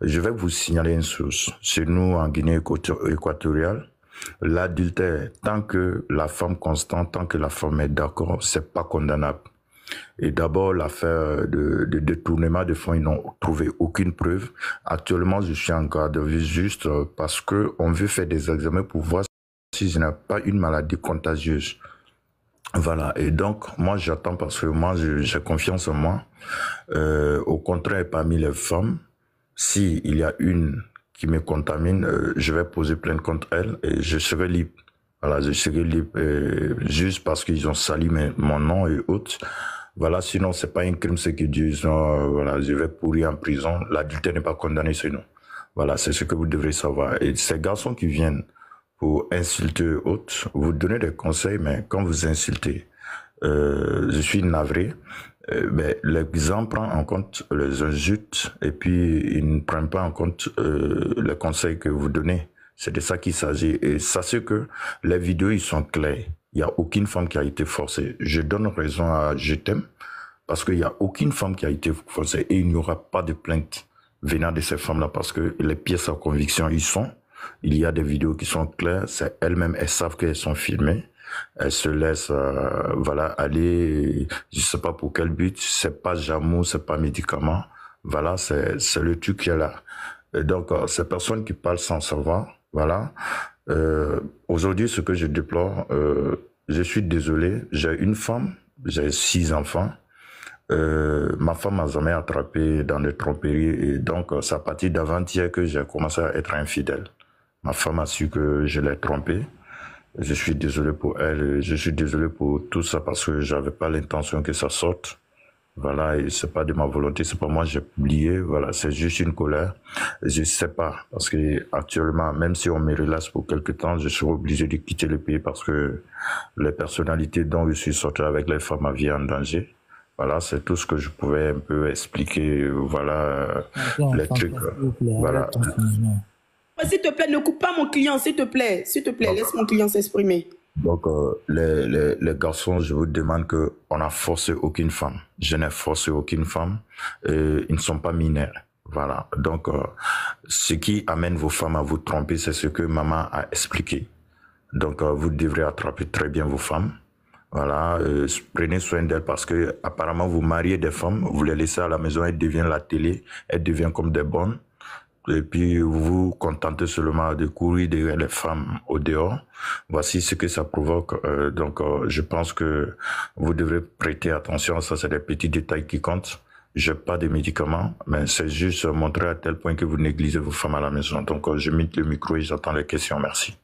Je vais vous signaler une source. Chez nous, en Guinée équatoriale, l'adultère, tant que la femme constante, tant que la femme est d'accord, c'est pas condamnable. Et d'abord, l'affaire de, détournement de, fonds, ils n'ont trouvé aucune preuve. Actuellement, je suis en garde de vue juste parce qu'on veut faire des examens pour voir si je n'ai pas une maladie contagieuse. Voilà, et donc moi j'attends parce que moi j'ai confiance en moi. Euh, au contraire, parmi les femmes, si il y a une qui me contamine, euh, je vais poser plainte contre elle et je serai libre. Voilà, je serai libre euh, juste parce qu'ils ont sali mon nom et autres. Voilà, sinon c'est pas un crime ce qu'ils disent. voilà, je vais pourrir en prison. L'adultère n'est pas condamné sinon. Voilà, c'est ce que vous devrez savoir. Et ces garçons qui viennent, pour insulter autres, vous donnez des conseils, mais quand vous insultez, euh, je suis navré, euh, mais l'exemple prend en compte les insultes et puis il ne prend pas en compte euh, les conseils que vous donnez. C'est de ça qu'il s'agit. Et ça, c'est que les vidéos, ils sont clairs. Il n'y a aucune femme qui a été forcée. Je donne raison à Je t'aime parce qu'il n'y a aucune femme qui a été forcée et il n'y aura pas de plainte venant de ces femmes-là parce que les pièces à conviction, ils sont il y a des vidéos qui sont claires, c'est elles-mêmes, elles savent qu'elles sont filmées. Elles se laissent euh, voilà aller je sais pas pour quel but c'est pas jameau c'est pas médicament voilà c'est le truc qui est là et donc euh, ces personnes qui parlent sans savoir voilà euh, aujourd'hui ce que je déplore je suis désolé j'ai une femme j'ai six enfants ma femme m'a jamais attrapé dans les tromperies et donc c'est à partir d'avant-hier que j'ai commencé à être infidèle. Ma femme a su que je l'ai trompée. Je suis désolé pour elle. Je suis désolé pour tout ça parce que j'avais pas l'intention que ça sorte. Voilà, et c'est pas de ma volonté, c'est pas moi j'ai oublié. Voilà, c'est juste une colère. Je sais pas parce que actuellement, même si on me relâche pour quelque temps, je suis obligé de quitter le pays parce que les personnalités dont je suis sorti avec les femmes à vie en danger. Voilà, c'est tout ce que je pouvais un peu expliquer. Voilà, les trucs. voilà. S'il te plaît, ne coupe pas mon client, s'il te plaît. S'il te plaît, laisse mon client s'exprimer. Donc, euh, les, les, les, garçons, je vous demande que on n'a forcé aucune femme. Je n'ai forcé aucune femme. ils ne sont pas mineurs. Voilà. Donc, euh, ce qui amène vos femmes à vous tromper, c'est ce que maman a expliqué. Donc, euh, vous devrez attraper très bien vos femmes. Voilà, prenez soin d'elles parce que apparemment vous mariez des femmes, vous les laissez à la maison, elles deviennent la télé, elles deviennent comme des bonnes et puis vous vous contentez seulement de courir derrière les femmes au dehors. Voici ce que ça provoque. Euh, donc, euh, je pense que vous devez prêter attention. Ça, c'est des petits détails qui comptent. J'ai pas de médicaments, mais c'est juste montrer à tel point que vous négligez vos femmes à la maison. Donc, euh, je mets le micro et j'attends les questions. Merci.